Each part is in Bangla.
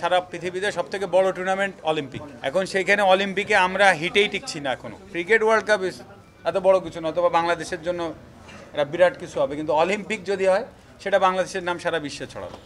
সারা পৃথিবীতে সব থেকে বড় টুর্নামেন্ট অলিম্পিক এখন সেইখানে অলিম্পিকে আমরা হিটেই টিকছি না এখনো ক্রিকেট ওয়ার্ল্ড কাপ এত বড় কিছু না অথবা বাংলাদেশের জন্য এটা বিরাট কিছু হবে কিন্তু অলিম্পিক যদি হয় সেটা বাংলাদেশের নাম সারা বিশ্বে ছড়াবে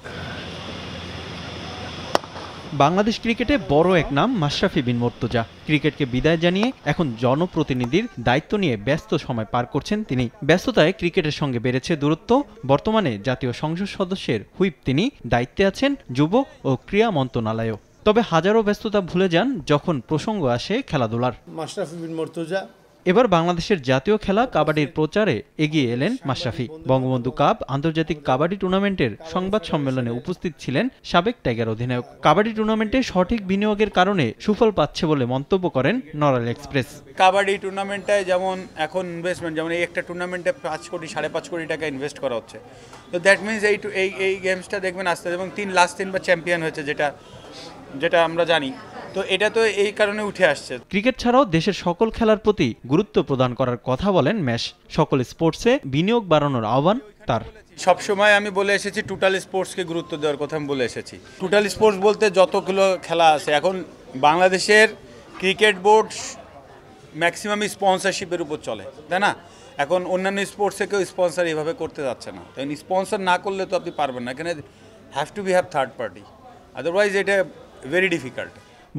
বাংলাদেশ ক্রিকেটে বড় এক নাম মাশরাফি বিন মোর্তজা ক্রিকেটকে বিদায় জানিয়ে এখন জনপ্রতিনিধির দায়িত্ব নিয়ে ব্যস্ত সময় পার করছেন তিনি ব্যস্ততায় ক্রিকেটের সঙ্গে বেড়েছে দূরত্ব বর্তমানে জাতীয় সংসদ সদস্যের হুইপ তিনি দায়িত্বে আছেন যুব ও ক্রীড়া মন্ত্রণালয়ও তবে হাজারো ব্যস্ততা ভুলে যান যখন প্রসঙ্গ আসে খেলাধুলার মাশরাফি বিন মোর্তজা এবার বাংলাদেশের জাতীয় খেলা কাবাডির প্রচারে এগিয়ে এলেন মাশরাফি বঙ্গবন্ধু কাপ আন্তর্জাতিক কাবাডি টুর্নামেন্টের সংবাদ সম্মেলনে উপস্থিত ছিলেন সাবেক টাইগার অধিনায়ক কাবাডি টুর্নামেন্টে সঠিক বিনিয়োগের কারণে সুফল পাচ্ছে বলে মন্তব্য করেন নরাল এক্সপ্রেস কাবাডি টুর্নামেন্টটায় যেমন এখন ইনভেস্টমেন্ট যেমন এই একটা টুর্নামেন্টে পাঁচ কোটি সাড়ে পাঁচ কোটি টাকা ইনভেস্ট করা হচ্ছে তো দ্যাট মিনস এই এই এই গেমসটা দেখবেন আস্তে এবং তিন লাস্ট তিনবার চ্যাম্পিয়ন হয়েছে যেটা যেটা আমরা জানি তো এটা তো এই কারণে উঠে আসছে ক্রিকেট ছাড়াও দেশের সকল খেলার প্রতি গুরুত্ব প্রদান করার কথা বলেন ম্যাশ সকল স্পোর্টসে বিনিয়োগ বাড়ানোর আহ্বান তার সব সময় আমি বলে এসেছি টোটাল স্পোর্টসকে গুরুত্ব দেওয়ার কথা আমি বলে এসেছি টোটাল স্পোর্টস বলতে যতগুলো খেলা আছে এখন বাংলাদেশের ক্রিকেট বোর্ড ম্যাক্সিমাম স্পন্সরশিপের উপর চলে তাই না এখন অন্যান্য স্পোর্টসে কেউ স্পন্সার এইভাবে করতে যাচ্ছে না তাই স্পন্সার না করলে তো আপনি পারবেন না এখানে have to be have third party otherwise এটা ভেরি ডিফিকাল্ট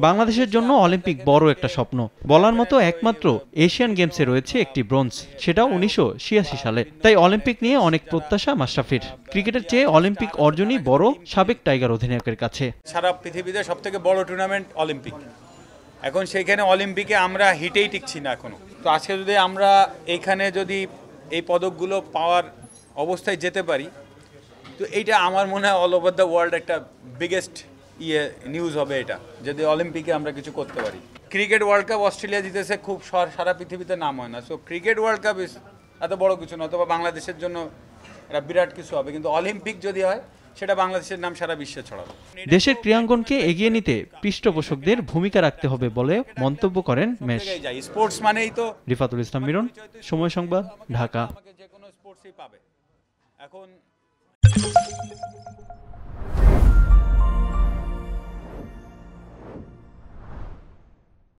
বাংলাদেশের জন্য অলিম্পিক বড় একটা স্বপ্ন বলার মতো একমাত্র এশিয়ান গেমসে রয়েছে একটি ব্রোঞ্জ সেটাও উনিশশো সালে তাই অলিম্পিক নিয়ে অনেক প্রত্যাশা মাশরাফির ক্রিকেটের চেয়ে অলিম্পিক অর্জনই বড় সাবেক টাইগার অধিনায়কের কাছে সারা পৃথিবীতে সব থেকে বড় টুর্নামেন্ট অলিম্পিক এখন সেইখানে অলিম্পিকে আমরা হিটেই টিকছি না এখনো তো আজকে যদি আমরা এইখানে যদি এই পদকগুলো পাওয়ার অবস্থায় যেতে পারি তো এইটা আমার মনে হয় অল ওভার দ্য ওয়ার্ল্ড একটা বিগেস্ট ইয়ে নিউজ হবে এটা যদি অলিম্পিকে আমরা কিছু করতে পারি ক্রিকেট ওয়ার্ল্ড কাপ অস্ট্রেলিয়া জিতেছে খুব সারা পৃথিবীতে নাম হয় না সো ক্রিকেট ওয়ার্ল্ড কাপ এত বড় কিছু না অথবা বাংলাদেশের জন্য এটা বিরাট কিছু হবে কিন্তু অলিম্পিক যদি হয় সেটা বাংলাদেশের নাম সারা বিশ্বে ছড়াবে দেশের ক্রীড়াঙ্গনকে এগিয়ে নিতে পৃষ্ঠপোষকদের ভূমিকা রাখতে হবে বলে মন্তব্য করেন মেশ স্পোর্টস মানেই তো রিফাতুল ইসলাম মিরন সময় সংবাদ ঢাকা যে কোনো স্পোর্টসই পাবে এখন